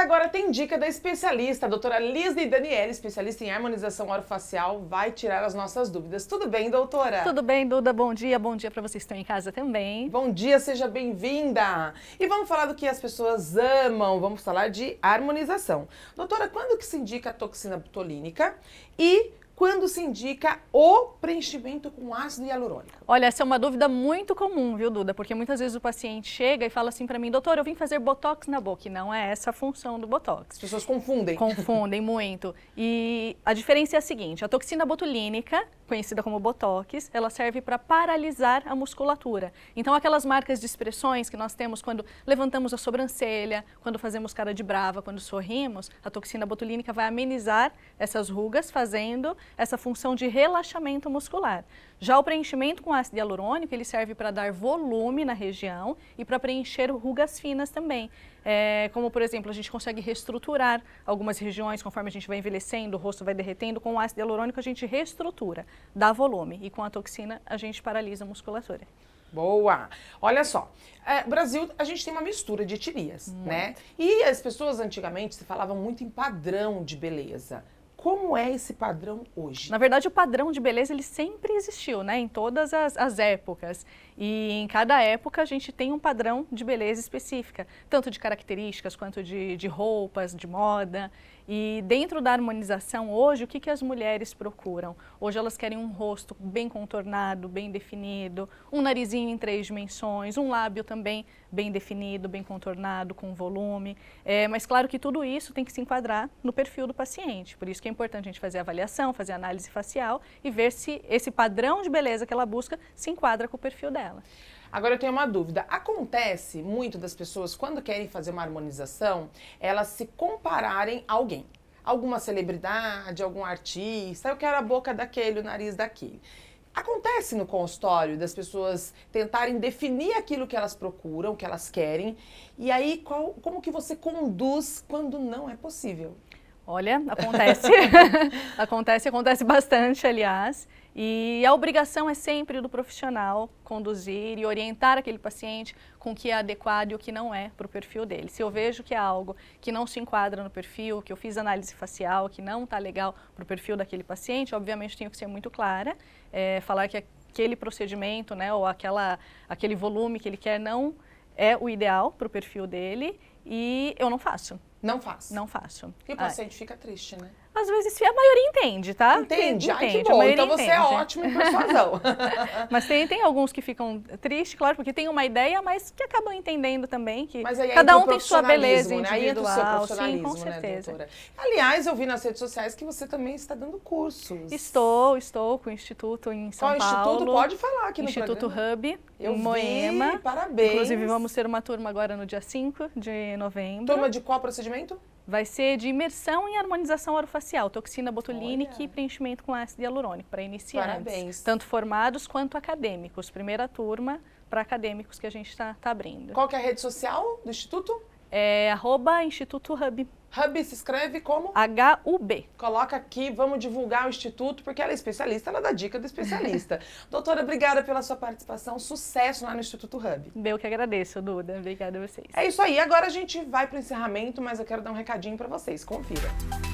agora tem dica da especialista, a doutora Lisne Daniele, especialista em harmonização orofacial, vai tirar as nossas dúvidas. Tudo bem, doutora? Tudo bem, Duda. Bom dia, bom dia para vocês que estão em casa também. Bom dia, seja bem-vinda. E vamos falar do que as pessoas amam, vamos falar de harmonização. Doutora, quando que se indica a toxina botulínica e quando se indica o preenchimento com ácido hialurônico? Olha, essa é uma dúvida muito comum, viu, Duda? Porque muitas vezes o paciente chega e fala assim para mim, doutor, eu vim fazer botox na boca. E não é essa a função do botox. As pessoas confundem. Confundem muito. E a diferença é a seguinte: a toxina botulínica, conhecida como botox, ela serve para paralisar a musculatura. Então, aquelas marcas de expressões que nós temos quando levantamos a sobrancelha, quando fazemos cara de brava, quando sorrimos, a toxina botulínica vai amenizar essas rugas, fazendo essa função de relaxamento muscular. Já o preenchimento com ácido hialurônico, ele serve para dar volume na região e para preencher rugas finas também. É, como, por exemplo, a gente consegue reestruturar algumas regiões conforme a gente vai envelhecendo, o rosto vai derretendo. Com o ácido hialurônico, a gente reestrutura, dá volume. E com a toxina, a gente paralisa a musculatura. Boa! Olha só, é, Brasil, a gente tem uma mistura de etnias, né? muito. né? E as pessoas antigamente se falavam muito em padrão de beleza. Como é esse padrão hoje? Na verdade, o padrão de beleza ele sempre existiu, né? Em todas as, as, épocas. E em cada época a gente tem um padrão de beleza específica, tanto de características quanto de, de roupas, de moda. E dentro da harmonização hoje, o que, que as mulheres procuram? Hoje elas querem um rosto bem contornado, bem definido, um narizinho em três dimensões, um lábio também bem definido, bem contornado, com volume. É, mas claro que tudo isso tem que se enquadrar no perfil do paciente. Por isso que é é importante a gente fazer avaliação, fazer análise facial e ver se esse padrão de beleza que ela busca se enquadra com o perfil dela. Agora eu tenho uma dúvida. Acontece muito das pessoas, quando querem fazer uma harmonização, elas se compararem a alguém. Alguma celebridade, algum artista, eu quero a boca daquele, o nariz daquele. Acontece no consultório das pessoas tentarem definir aquilo que elas procuram, que elas querem, e aí qual, como que você conduz quando não é possível? Olha, acontece. acontece, acontece bastante, aliás. E a obrigação é sempre do profissional conduzir e orientar aquele paciente com o que é adequado e o que não é para o perfil dele. Se eu vejo que é algo que não se enquadra no perfil, que eu fiz análise facial, que não está legal para o perfil daquele paciente, obviamente tenho que ser muito clara, é, falar que aquele procedimento né, ou aquela, aquele volume que ele quer não é o ideal para o perfil dele e eu não faço. Não faço. Não faço. E o ah. paciente fica triste, né? Às vezes a maioria entende, tá? Entende, entende. Ai, que bom. Então entende. você é ótimo em persuasão. mas tem, tem alguns que ficam tristes, claro, porque tem uma ideia, mas que acabam entendendo também que cada um tem sua beleza né? individual. Sim, com né, certeza. Né, Aliás, eu vi nas redes sociais que você também está dando cursos. Estou, estou com o Instituto em São Qual Paulo. Instituto? Pode falar aqui no Instituto programa. Hub, eu Moema. Vi, parabéns. Inclusive, vamos ter uma turma agora no dia 5 de novembro. Turma de qual procedimento? vai ser de imersão em harmonização orofacial, toxina botulínica e preenchimento com ácido hialurônico para iniciantes. Parabéns. Tanto formados quanto acadêmicos. Primeira turma para acadêmicos que a gente está tá abrindo. Qual é a rede social do Instituto? É arroba Instituto Hub. Hub se escreve como? H-U-B. Coloca aqui, vamos divulgar o Instituto, porque ela é especialista, ela dá dica do especialista. Doutora, obrigada pela sua participação, sucesso lá no Instituto Hub. Eu que agradeço, Duda. Obrigada a vocês. É isso aí, agora a gente vai para o encerramento, mas eu quero dar um recadinho para vocês, confira.